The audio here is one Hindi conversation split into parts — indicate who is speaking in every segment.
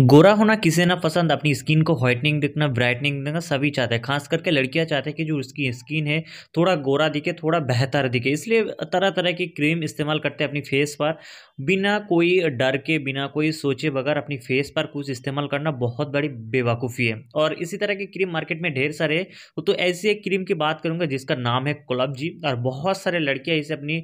Speaker 1: गोरा होना किसे ना पसंद अपनी स्किन को व्हाइटनिंग दिखना ब्राइटनिंग देखना सभी चाहते हैं खास करके लड़कियां चाहते हैं कि जो उसकी स्किन है थोड़ा गोरा दिखे थोड़ा बेहतर दिखे इसलिए तरह तरह की क्रीम इस्तेमाल करते हैं अपनी फेस पर बिना कोई डर के बिना कोई सोचे बगैर अपनी फेस पर कुछ इस्तेमाल करना बहुत बड़ी बेवकूफ़ी है और इसी तरह की क्रीम मार्केट में ढेर सारे तो ऐसी एक क्रीम की बात करूँगा जिसका नाम है क्लब जी और बहुत सारे लड़कियाँ इसे अपनी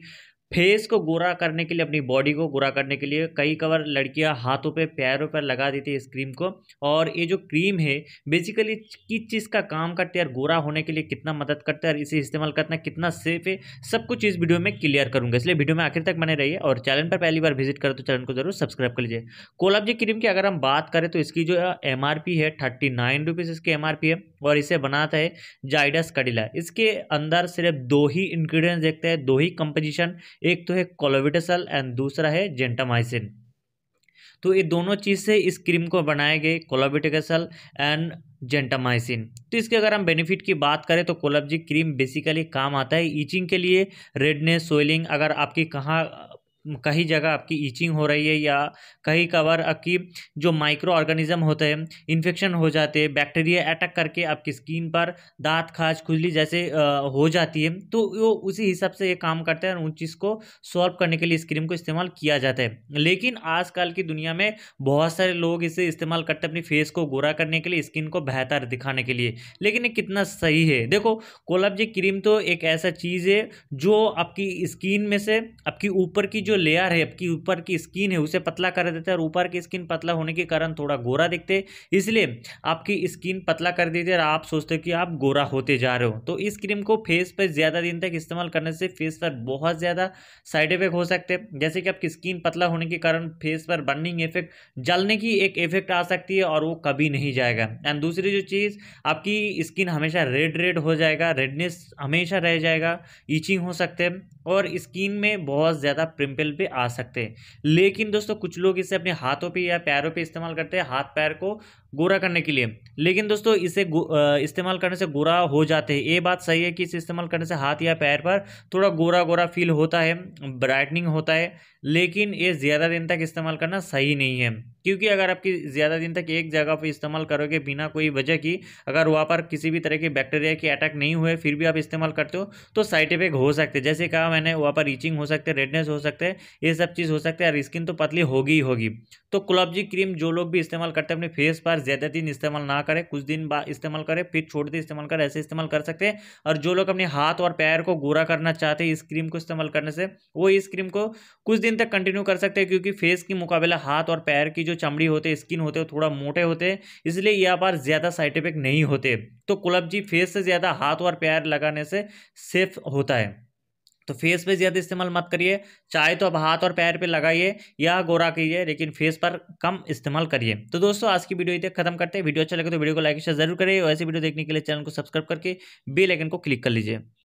Speaker 1: फेस को गोरा करने के लिए अपनी बॉडी को गोरा करने के लिए कई कवर लड़कियां हाथों पे पैरों पर लगा देती है इस क्रीम को और ये जो क्रीम है बेसिकली किस चीज़ का काम करती है और गोरा होने के लिए कितना मदद करता है और इसे इस्तेमाल करना कितना सेफ है सब कुछ इस वीडियो में क्लियर करूँगा इसलिए वीडियो में आखिर तक बने रहिए और चैनल पर पहली बार विजिट करें तो चैनल को जरूर सब्सक्राइब कर लीजिए कोलाब जी क्रीम की अगर हम बात करें तो इसकी जो एम है थर्टी नाइन इसकी एम है और इसे बनाता है जाइडस कडिला इसके अंदर सिर्फ दो ही इंग्रेडिएंट्स देखते हैं दो ही कंपोजिशन एक तो है कोलोविटसल एंड दूसरा है जेंटामाइसिन तो ये दोनों चीज़ से इस क्रीम को बनाए गए कोलाबिटिकसल एंड जेंटामाइसिन तो इसके अगर हम बेनिफिट की बात करें तो कोलबजी क्रीम बेसिकली काम आता है ईचिंग के लिए रेडनेस सोइलिंग अगर आपकी कहाँ कहीं जगह आपकी ईचिंग हो रही है या कहीं कवर आपकी जो माइक्रो ऑर्गेनिज्म होते हैं इन्फेक्शन हो जाते हैं बैक्टीरिया अटैक करके आपकी स्किन पर दांत खाज खुजली जैसे हो जाती है तो वो उसी हिसाब से ये काम करते हैं और उन चीज़ को सॉल्व करने के लिए इस क्रीम को इस्तेमाल किया जाता है लेकिन आजकल की दुनिया में बहुत सारे लोग इसे इस्तेमाल करते हैं अपनी फेस को गोरा करने के लिए स्किन को बेहतर दिखाने के लिए लेकिन ये कितना सही है देखो कोलाब जी क्रीम तो एक ऐसा चीज़ है जो आपकी स्किन में से आपकी ऊपर की जो जो लेयर है आपकी ऊपर की स्किन है उसे पतला कर देते हैं और ऊपर की स्किन पतला होने के कारण थोड़ा गोरा दिखते इसलिए आपकी स्किन पतला कर देते और आप सोचते हो कि आप गोरा होते जा रहे हो तो इस क्रीम को फेस पर ज़्यादा दिन तक इस्तेमाल करने से फेस पर बहुत ज़्यादा साइड इफेक्ट हो सकते हैं जैसे कि आपकी स्किन पतला होने के कारण फेस पर बर्निंग इफेक्ट जलने की एक इफेक्ट आ सकती है और वो कभी नहीं जाएगा एंड दूसरी जो चीज़ आपकी स्किन हमेशा रेड रेड हो जाएगा रेडनेस हमेशा रह जाएगा ईचिंग हो सकते हैं और स्किन में बहुत ज़्यादा प्रिम्पल लेवल पे आ सकते हैं लेकिन दोस्तों कुछ लोग इसे अपने हाथों पे या पैरों पे इस्तेमाल करते हैं हाथ पैर को गोरा करने के लिए लेकिन दोस्तों इसे इस्तेमाल करने से गोरा हो जाते हैं ये बात सही है कि इसे इस्तेमाल करने से हाथ या पैर पर थोड़ा गोरा गोरा फील होता है ब्राइटनिंग होता है लेकिन ये ज़्यादा दिन तक इस्तेमाल करना सही नहीं है क्योंकि अगर आपकी ज़्यादा दिन तक एक जगह पर इस्तेमाल करोगे बिना कोई वजह की अगर वहाँ पर किसी भी तरह के बैक्टीरिया के अटैक नहीं हुए फिर भी आप इस्तेमाल करते हो तो साइड इफेक्ट हो सकते हैं जैसे कहा मैंने वहाँ पर रीचिंग हो सकते रेडनेस हो सकते ये सब चीज़ हो सकते हैं और स्किन तो पतली होगी ही होगी तो क्लॉबजी क्रीम जो लोग भी इस्तेमाल करते हैं अपने फेस पर ज़्यादा दिन इस्तेमाल ना करें कुछ दिन बाद इस्तेमाल करें फिर छोड़ दे इस्तेमाल करें ऐसे इस्तेमाल कर सकते हैं और जो लोग अपने हाथ और पैर को गोरा करना चाहते हैं इस क्रीम को इस्तेमाल करने से वो इस क्रीम को कुछ दिन तक कंटिन्यू कर सकते हैं क्योंकि फेस के मुकाबला हाथ और पैर की जो चमड़ी होते हैं स्किन होते हैं थोड़ा मोटे होते हैं इसलिए यह बार ज़्यादा साइड इफेक्ट नहीं होते तो कुलब जी फेस से ज़्यादा हाथ और पैर लगाने से सेफ होता है तो फेस पे ज़्यादा इस्तेमाल मत करिए चाहे तो आप हाथ और पैर पे लगाइए या गोरा कीजिए लेकिन फेस पर कम इस्तेमाल करिए तो दोस्तों आज की वीडियो इतने खत्म करते हैं वीडियो अच्छा लगे तो वीडियो को लाइक शेयर जरूर करिए और ऐसी वीडियो देखने के लिए चैनल को सब्सक्राइब करके बेल आइकन को क्लिक कर लीजिए